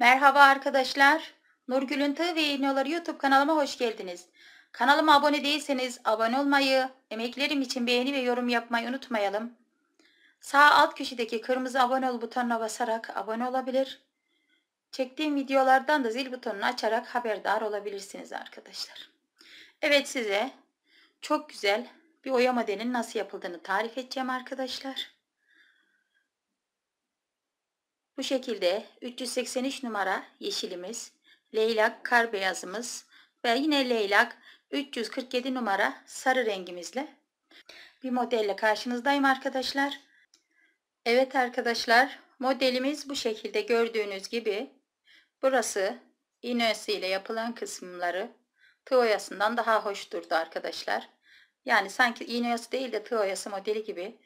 Merhaba arkadaşlar. Nurgül'ün Tığ ve İğneoları YouTube kanalıma hoş geldiniz. Kanalıma abone değilseniz abone olmayı, emeklerim için beğeni ve yorum yapmayı unutmayalım. Sağ alt köşedeki kırmızı abone ol butonuna basarak abone olabilir. Çektiğim videolardan da zil butonunu açarak haberdar olabilirsiniz arkadaşlar. Evet size çok güzel bir oya modelinin nasıl yapıldığını tarif edeceğim arkadaşlar. Bu şekilde 383 numara yeşilimiz, leylak kar beyazımız ve yine leylak 347 numara sarı rengimizle bir modelle karşınızdayım arkadaşlar. Evet arkadaşlar modelimiz bu şekilde gördüğünüz gibi burası iğnesiyle yapılan kısımları tığ oyasından daha hoş durdu arkadaşlar. Yani sanki iğne oyası değil de tığ oyası modeli gibi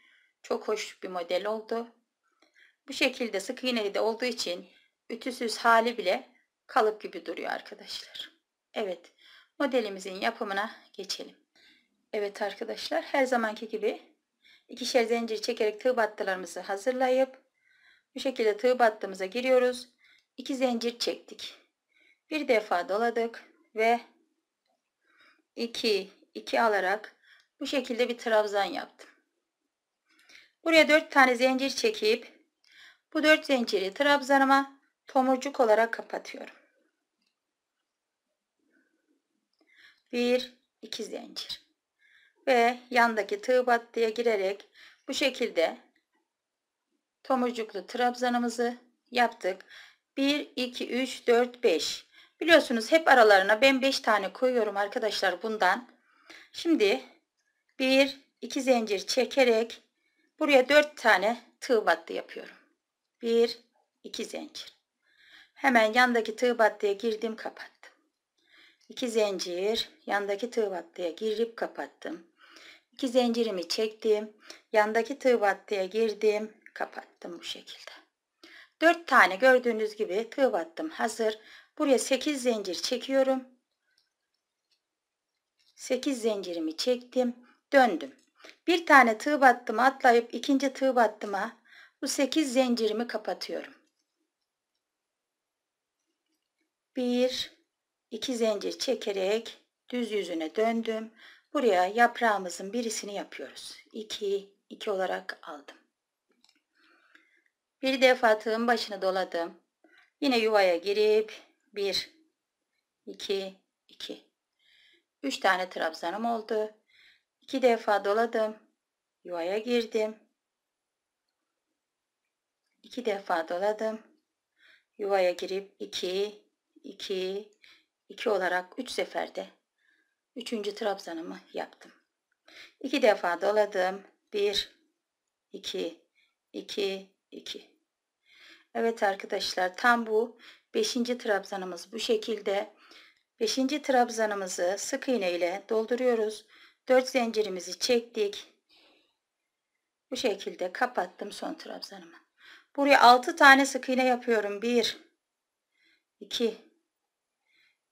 çok hoş bir model oldu. Bu şekilde sık iğneli de olduğu için ütüsüz hali bile kalıp gibi duruyor arkadaşlar. Evet modelimizin yapımına geçelim. Evet arkadaşlar her zamanki gibi ikişer zincir çekerek tığ battılarımızı hazırlayıp bu şekilde tığ battığımıza giriyoruz. İki zincir çektik. Bir defa doladık ve 2 2 alarak bu şekilde bir trabzan yaptım. Buraya 4 tane zincir çekip bu 4 zinciri trabzanıma tomurcuk olarak kapatıyorum. 1 2 zincir ve yandaki tığ battıya girerek bu şekilde tomurcuklu trabzanımızı yaptık. 1 2 3 4 5 biliyorsunuz hep aralarına ben 5 tane koyuyorum arkadaşlar bundan. Şimdi 1 2 zincir çekerek buraya 4 tane tığ battı yapıyorum. 1, 2 zincir. Hemen yandaki tığ battıya girdim kapattım. 2 zincir yandaki tığ battıya girip kapattım. 2 zincirimi çektim. Yandaki tığ battıya girdim. Kapattım bu şekilde. 4 tane gördüğünüz gibi tığ battım hazır. Buraya 8 zincir çekiyorum. 8 zincirimi çektim. Döndüm. Bir tane tığ battımı atlayıp ikinci tığ battıma bu sekiz zincirimi kapatıyorum. Bir, iki zincir çekerek düz yüzüne döndüm. Buraya yaprağımızın birisini yapıyoruz. İki, iki olarak aldım. Bir defa tığın başını doladım. Yine yuvaya girip bir, iki, iki. Üç tane trabzanım oldu. İki defa doladım. Yuvaya girdim. 2 defa doladım. Yuvaya girip 2 2 2 olarak 3 seferde 3. trabzanımı yaptım. 2 defa doladım. 1 2 2 2 Evet arkadaşlar tam bu 5. trabzanımız bu şekilde. 5. trabzanımızı sık iğne ile dolduruyoruz. 4 zincirimizi çektik. Bu şekilde kapattım son trabzanımı. Buraya 6 tane sık iğne yapıyorum. 1 2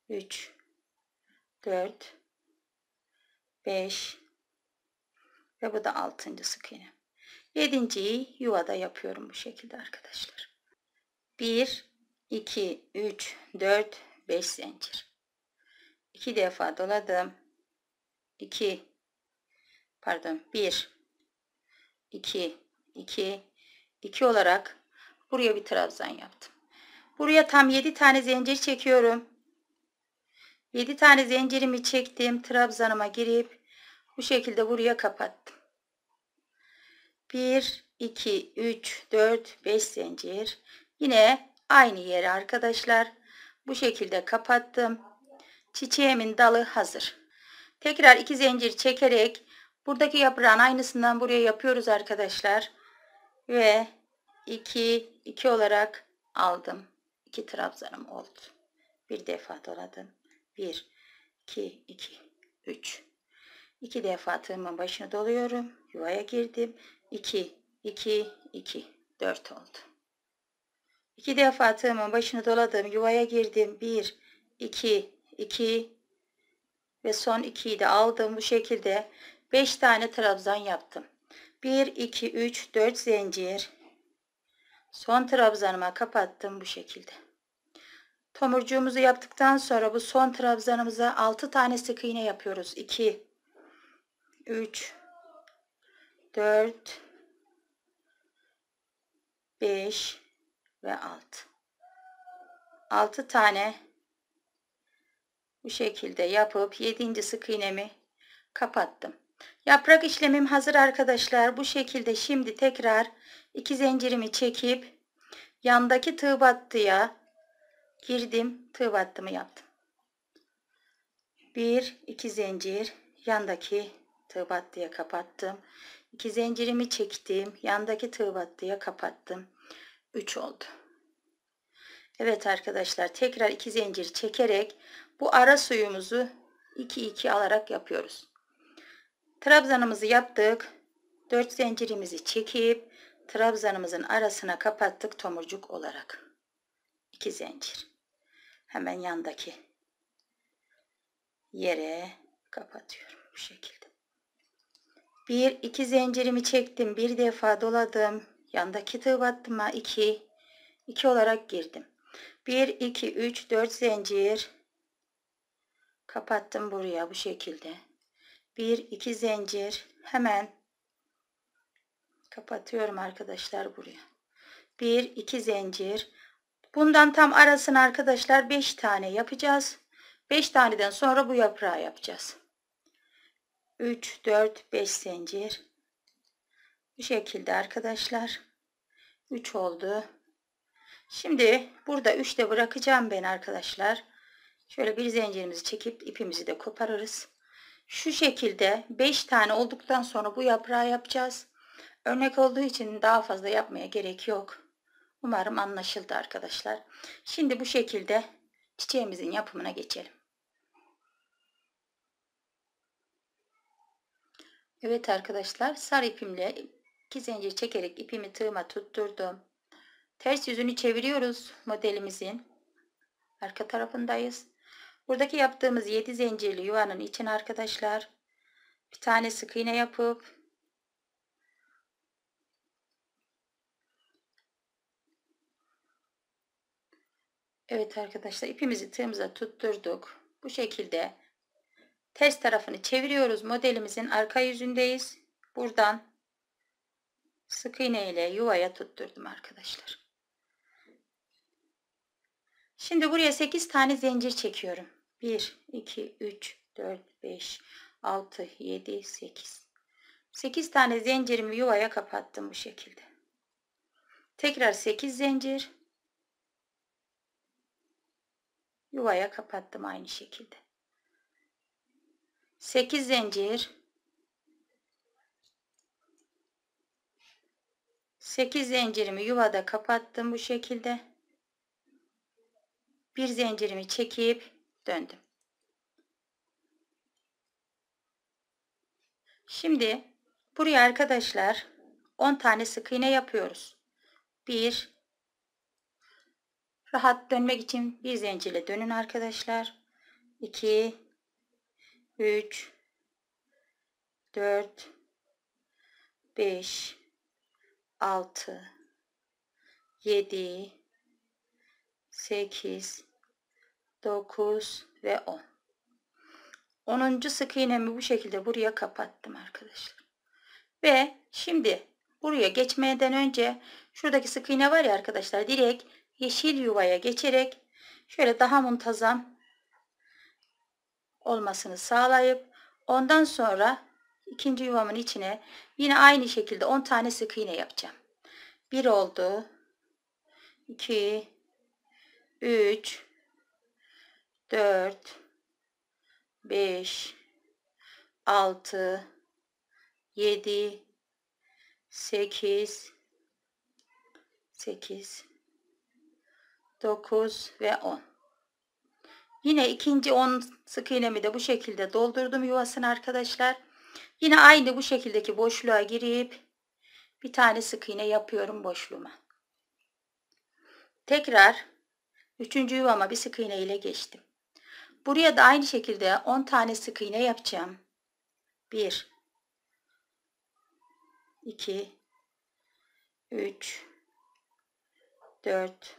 3 4 5 ve bu da 6. sık iğne. 7.yi yuvada yapıyorum bu şekilde arkadaşlar. 1 2 3 4 5 zincir. 2 defa doladım. 2 pardon 1 2 2 2 olarak buraya bir trabzan yaptım. Buraya tam 7 tane zincir çekiyorum. 7 tane zincirimi çektim. Trabzanıma girip bu şekilde buraya kapattım. 1, 2, 3, 4, 5 zincir. Yine aynı yere arkadaşlar. Bu şekilde kapattım. Çiçeğimin dalı hazır. Tekrar 2 zincir çekerek buradaki yaprağın aynısından buraya yapıyoruz arkadaşlar ve 2 2 olarak aldım. 2 trabzanım oldu. Bir defa doladım. 1 2 2 3 2 defa tığımın başına doluyorum. Yuvaya girdim. 2 2 2 4 oldu. 2 defa tığımın başını doladım. Yuvaya girdim. 1 2 2 ve son 2'yi de aldım. Bu şekilde 5 tane trabzan yaptım. 1 2 3 4 zincir son trabzanıma kapattım bu şekilde tomurcuğumuzu yaptıktan sonra bu son trabzanımıza 6 tane sık iğne yapıyoruz 2 3 4 5 ve 6 6 tane bu şekilde yapıp 7. sık iğnemi kapattım Yaprak işlemim hazır arkadaşlar. Bu şekilde şimdi tekrar iki zincirimi çekip yandaki tığ battıya girdim. Tığ battımı yaptım. Bir, iki zincir yandaki tığ battıya kapattım. İki zincirimi çektim. Yandaki tığ battıya kapattım. 3 oldu. Evet arkadaşlar tekrar iki zincir çekerek bu ara suyumuzu 2 2 alarak yapıyoruz. Trabzanımızı yaptık. 4 zincirimizi çekip trabzanımızın arasına kapattık tomurcuk olarak. 2 zincir. Hemen yandaki yere kapatıyorum bu şekilde. Bir iki zincirimi çektim. Bir defa doladım. Yandaki tığ battıma 2 2 olarak girdim. 1 2 3 4 zincir kapattım buraya bu şekilde bir iki zincir hemen kapatıyorum arkadaşlar buraya. Bir iki zincir. Bundan tam arasına arkadaşlar beş tane yapacağız. Beş taneden sonra bu yaprağı yapacağız. Üç dört beş zincir. Bu şekilde arkadaşlar. Üç oldu. Şimdi burada de bırakacağım ben arkadaşlar. Şöyle bir zincirimizi çekip ipimizi de koparırız. Şu şekilde 5 tane olduktan sonra bu yaprağı yapacağız. Örnek olduğu için daha fazla yapmaya gerek yok. Umarım anlaşıldı arkadaşlar. Şimdi bu şekilde çiçeğimizin yapımına geçelim. Evet arkadaşlar sarı ipimle 2 zincir çekerek ipimi tığıma tutturdum. Ters yüzünü çeviriyoruz modelimizin. Arka tarafındayız. Buradaki yaptığımız 7 zincirli yuvanın için arkadaşlar bir tane sık iğne yapıp Evet arkadaşlar ipimizi tığımıza tutturduk. Bu şekilde ters tarafını çeviriyoruz. Modelimizin arka yüzündeyiz. Buradan sık iğne ile yuvaya tutturdum arkadaşlar. Şimdi buraya 8 tane zincir çekiyorum. 1, 2, 3, 4, 5, 6, 7, 8. 8 tane zincirimi yuvaya kapattım bu şekilde. Tekrar 8 zincir. Yuvaya kapattım aynı şekilde. 8 zincir. 8 zincirimi yuvada kapattım bu şekilde. Bir zincirimi çekip döndüm. Şimdi buraya arkadaşlar 10 tane sık iğne yapıyoruz. 1 Rahat dönmek için bir zincirle dönün arkadaşlar. 2 3 4 5 6 7 8 9 ve 10. 10. sık iğnemi bu şekilde buraya kapattım arkadaşlar. Ve şimdi buraya geçmeden önce şuradaki sık iğne var ya arkadaşlar direkt yeşil yuvaya geçerek şöyle daha muntazam olmasını sağlayıp ondan sonra ikinci yuvamın içine yine aynı şekilde 10 tane sık iğne yapacağım. 1 oldu. 2 3 4 5 6 7 8 8 9 ve 10 yine ikinci 10 sık iğnemi de bu şekilde doldurdum yuvasını arkadaşlar yine aynı bu şekildeki boşluğa girip bir tane sık iğne yapıyorum boşluğuma tekrar üçüncü yuvama bir sık iğne ile geçtim Buraya da aynı şekilde 10 tane sık iğne yapacağım. 1 2 3 4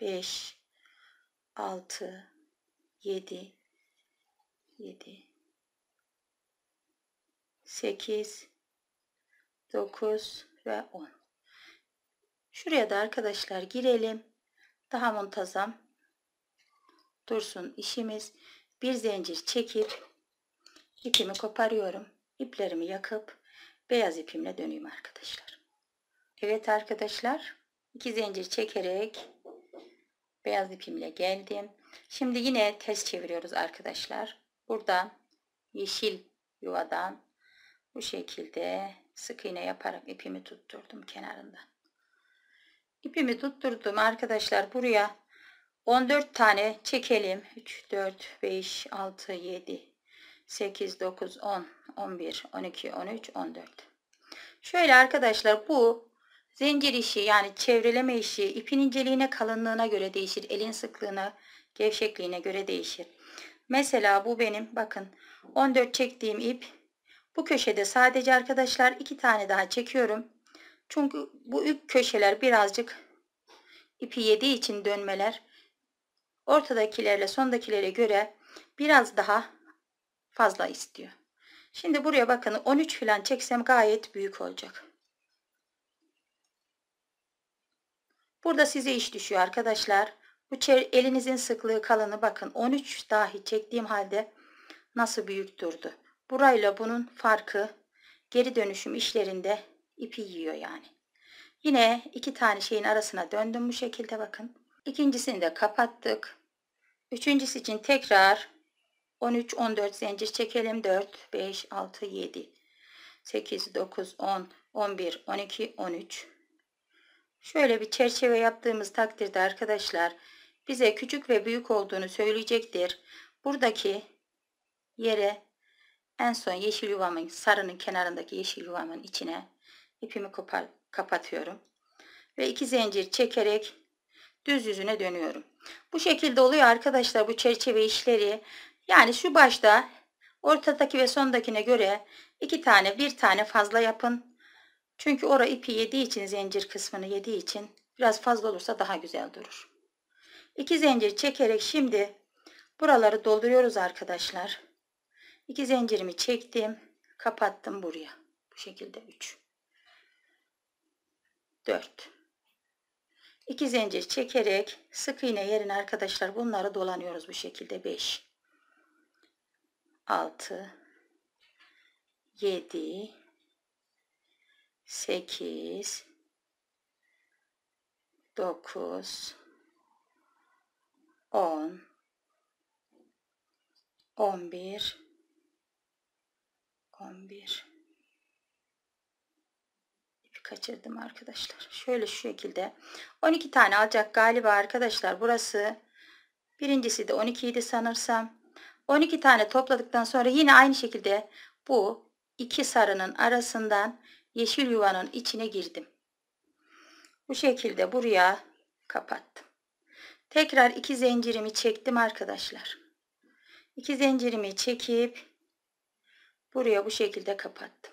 5 6 7 7 8 9 ve 10 Şuraya da arkadaşlar girelim. Daha muntazam dursun işimiz. Bir zincir çekip ipimi koparıyorum. İplerimi yakıp beyaz ipimle döneyim arkadaşlar. Evet arkadaşlar iki zincir çekerek beyaz ipimle geldim. Şimdi yine ters çeviriyoruz arkadaşlar. Buradan yeşil yuvadan bu şekilde sık iğne yaparak ipimi tutturdum kenarından. İpimi tutturdum arkadaşlar buraya 14 tane çekelim. 3, 4, 5, 6, 7, 8, 9, 10, 11, 12, 13, 14. Şöyle arkadaşlar bu zincir işi yani çevreleme işi ipin inceliğine kalınlığına göre değişir. Elin sıklığına gevşekliğine göre değişir. Mesela bu benim bakın 14 çektiğim ip. Bu köşede sadece arkadaşlar iki tane daha çekiyorum. Çünkü bu üç köşeler birazcık ipi yediği için dönmeler ortadakilerle sondakilere göre biraz daha fazla istiyor. Şimdi buraya bakın 13 falan çeksem gayet büyük olacak. Burada size iş düşüyor arkadaşlar. Bu elinizin sıklığı kalını bakın 13 dahi çektiğim halde nasıl büyük durdu. Burayla bunun farkı geri dönüşüm işlerinde ipi yiyor yani. Yine iki tane şeyin arasına döndüm bu şekilde bakın. İkincisini de kapattık. Üçüncüsü için tekrar 13 14 zincir çekelim. 4 5 6 7 8 9 10 11 12 13 Şöyle bir çerçeve yaptığımız takdirde arkadaşlar bize küçük ve büyük olduğunu söyleyecektir. Buradaki yere en son yeşil yuvamın sarının kenarındaki yeşil yuvamın içine ipimi kapatıyorum. Ve iki zincir çekerek düz yüzüne dönüyorum. Bu şekilde oluyor arkadaşlar bu çerçeve işleri. Yani şu başta ortadaki ve sondakine göre iki tane bir tane fazla yapın. Çünkü ora ipi yediği için zincir kısmını yediği için biraz fazla olursa daha güzel durur. İki zincir çekerek şimdi buraları dolduruyoruz arkadaşlar. İki zincirimi çektim. Kapattım buraya. Bu şekilde 3. 4. 2 zincir çekerek sık iğne yerine arkadaşlar bunları dolanıyoruz bu şekilde 5 6 7 8 9 10 11 11 kaçırdım arkadaşlar. Şöyle şu şekilde 12 tane alacak galiba arkadaşlar. Burası birincisi de 12 idi sanırsam. 12 tane topladıktan sonra yine aynı şekilde bu iki sarının arasından yeşil yuvanın içine girdim. Bu şekilde buraya kapattım. Tekrar iki zincirimi çektim arkadaşlar. İki zincirimi çekip buraya bu şekilde kapattım.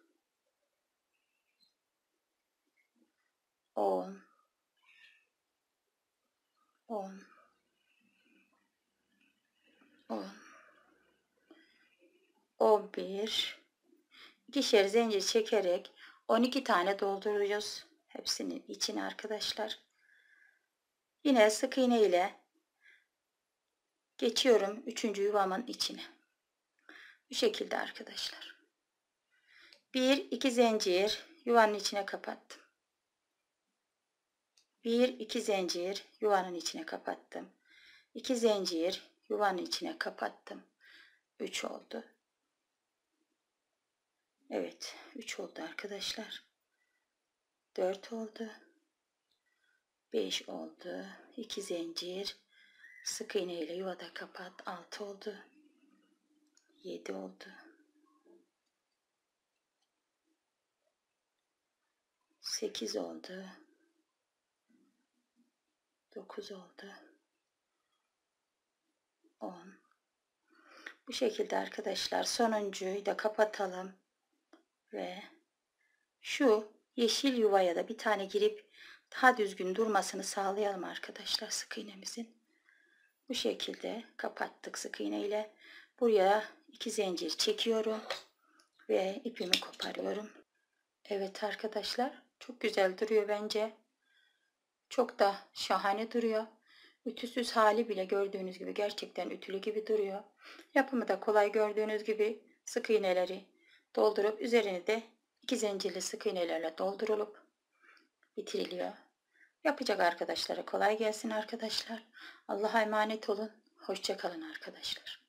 10 10 10 11 ikişer zincir çekerek 12 tane dolduruyoruz. Hepsinin içine arkadaşlar. Yine sık iğne ile geçiyorum 3. yuvamın içine. Bu şekilde arkadaşlar. 1 2 zincir yuvanın içine kapattım. Bir iki zincir yuvanın içine kapattım. İki zincir yuvanın içine kapattım. Üç oldu. Evet, üç oldu arkadaşlar. Dört oldu. Beş oldu. İki zincir sık iğne ile yuvada kapat. Altı oldu. Yedi oldu. Sekiz oldu. 9 oldu. 10. Bu şekilde arkadaşlar sonuncuyu da kapatalım. Ve şu yeşil yuvaya da bir tane girip daha düzgün durmasını sağlayalım arkadaşlar sık iğnemizin. Bu şekilde kapattık sık iğne ile. Buraya iki zincir çekiyorum ve ipimi koparıyorum. Evet arkadaşlar çok güzel duruyor bence. Çok da şahane duruyor. Ütüsüz hali bile gördüğünüz gibi gerçekten ütülü gibi duruyor. Yapımı da kolay gördüğünüz gibi sık iğneleri doldurup üzerini de iki zincirli sık iğnelerle doldurulup bitiriliyor. Yapacak arkadaşlara kolay gelsin arkadaşlar. Allah'a emanet olun. Hoşçakalın arkadaşlar.